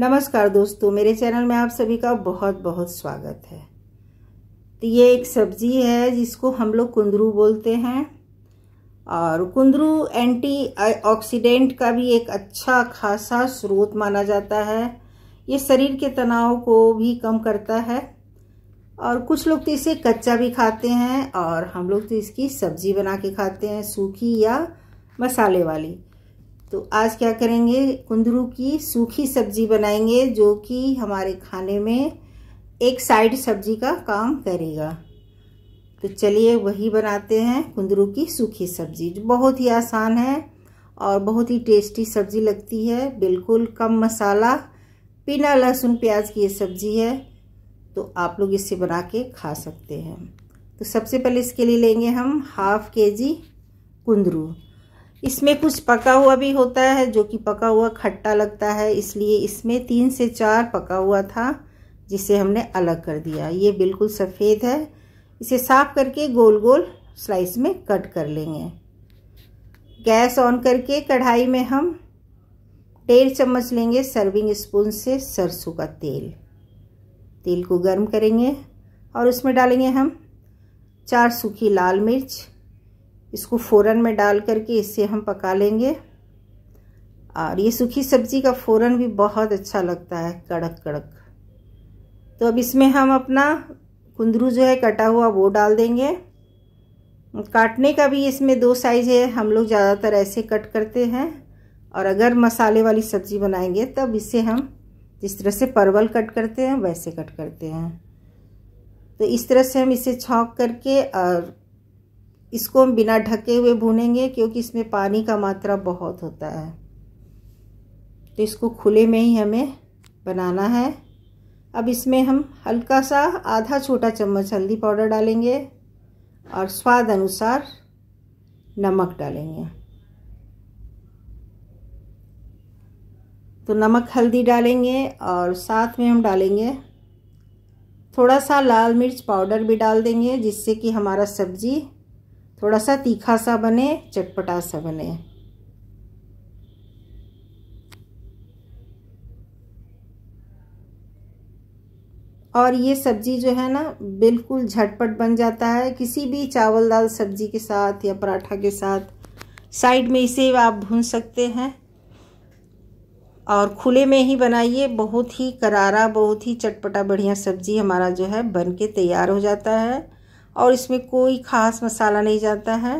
नमस्कार दोस्तों मेरे चैनल में आप सभी का बहुत बहुत स्वागत है तो ये एक सब्जी है जिसको हम लोग कुंदरू बोलते हैं और कुंदरू एंटी ऑक्सीडेंट का भी एक अच्छा खासा स्रोत माना जाता है ये शरीर के तनाव को भी कम करता है और कुछ लोग तो इसे कच्चा भी खाते हैं और हम लोग तो इसकी सब्जी बना के खाते हैं सूखी या मसाले वाली तो आज क्या करेंगे कुंदरू की सूखी सब्जी बनाएंगे जो कि हमारे खाने में एक साइड सब्जी का काम करेगा तो चलिए वही बनाते हैं कुंदरू की सूखी सब्जी जो बहुत ही आसान है और बहुत ही टेस्टी सब्जी लगती है बिल्कुल कम मसाला बिना लहसुन प्याज की ये सब्जी है तो आप लोग इसे बना के खा सकते हैं तो सबसे पहले इसके लिए लेंगे हम हाफ के जी कुंदरू इसमें कुछ पका हुआ भी होता है जो कि पका हुआ खट्टा लगता है इसलिए इसमें तीन से चार पका हुआ था जिसे हमने अलग कर दिया ये बिल्कुल सफ़ेद है इसे साफ करके गोल गोल स्लाइस में कट कर लेंगे गैस ऑन करके कढ़ाई में हम डेढ़ चम्मच लेंगे सर्विंग स्पून से सरसों का तेल तेल को गर्म करेंगे और उसमें डालेंगे हम चार सूखी लाल मिर्च इसको फ़ौरन में डाल करके इसे हम पका लेंगे और ये सूखी सब्ज़ी का फ़ौरन भी बहुत अच्छा लगता है कड़क कड़क तो अब इसमें हम अपना कुंदरू जो है कटा हुआ वो डाल देंगे काटने का भी इसमें दो साइज़ है हम लोग ज़्यादातर ऐसे कट करते हैं और अगर मसाले वाली सब्ज़ी बनाएंगे तब इसे हम जिस तरह से परवल कट करते हैं वैसे कट करते हैं तो इस तरह से हम इसे छौंक करके और इसको हम बिना ढके हुए भूनेंगे क्योंकि इसमें पानी का मात्रा बहुत होता है तो इसको खुले में ही हमें बनाना है अब इसमें हम हल्का सा आधा छोटा चम्मच हल्दी पाउडर डालेंगे और स्वाद अनुसार नमक डालेंगे तो नमक हल्दी डालेंगे और साथ में हम डालेंगे थोड़ा सा लाल मिर्च पाउडर भी डाल देंगे जिससे कि हमारा सब्ज़ी थोड़ा सा तीखा सा बने चटपटा सा बने और ये सब्जी जो है ना बिल्कुल झटपट बन जाता है किसी भी चावल दाल सब्जी के साथ या पराठा के साथ साइड में इसे आप भून सकते हैं और खुले में ही बनाइए बहुत ही करारा बहुत ही चटपटा बढ़िया सब्जी हमारा जो है बन के तैयार हो जाता है और इसमें कोई ख़ास मसाला नहीं जाता है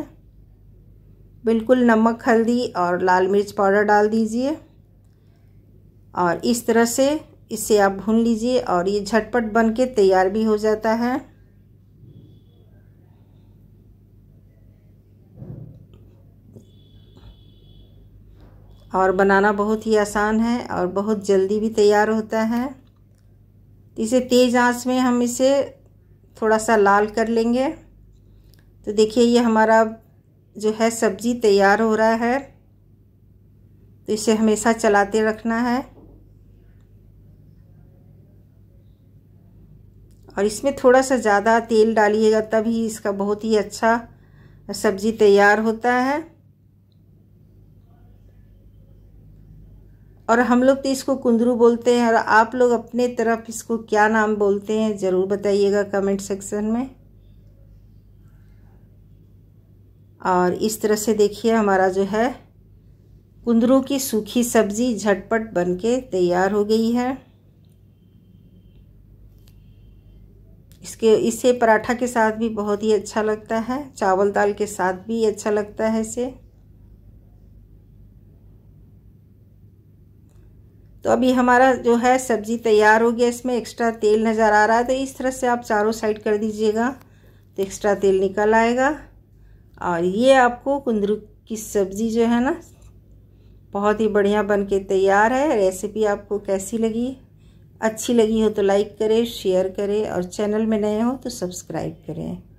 बिल्कुल नमक हल्दी और लाल मिर्च पाउडर डाल दीजिए और इस तरह से इसे आप भून लीजिए और ये झटपट बन के तैयार भी हो जाता है और बनाना बहुत ही आसान है और बहुत जल्दी भी तैयार होता है इसे तेज़ आंच में हम इसे थोड़ा सा लाल कर लेंगे तो देखिए ये हमारा जो है सब्ज़ी तैयार हो रहा है तो इसे हमेशा चलाते रखना है और इसमें थोड़ा सा ज़्यादा तेल डालिएगा तभी इसका बहुत ही अच्छा सब्ज़ी तैयार होता है और हम लोग तो इसको कुंदरू बोलते हैं और आप लोग अपने तरफ इसको क्या नाम बोलते हैं ज़रूर बताइएगा कमेंट सेक्शन में और इस तरह से देखिए हमारा जो है कुंदरू की सूखी सब्ज़ी झटपट बनके तैयार हो गई है इसके इसे पराठा के साथ भी बहुत ही अच्छा लगता है चावल दाल के साथ भी अच्छा लगता है इसे तो अभी हमारा जो है सब्ज़ी तैयार हो गया इसमें एक्स्ट्रा तेल नज़र आ रहा है तो इस तरह से आप चारों साइड कर दीजिएगा तो एक्स्ट्रा तेल निकल आएगा और ये आपको कुंदरू की सब्ज़ी जो है ना बहुत ही बढ़िया बन के तैयार है रेसिपी आपको कैसी लगी अच्छी लगी हो तो लाइक करें शेयर करें और चैनल में नए हो तो सब्सक्राइब करें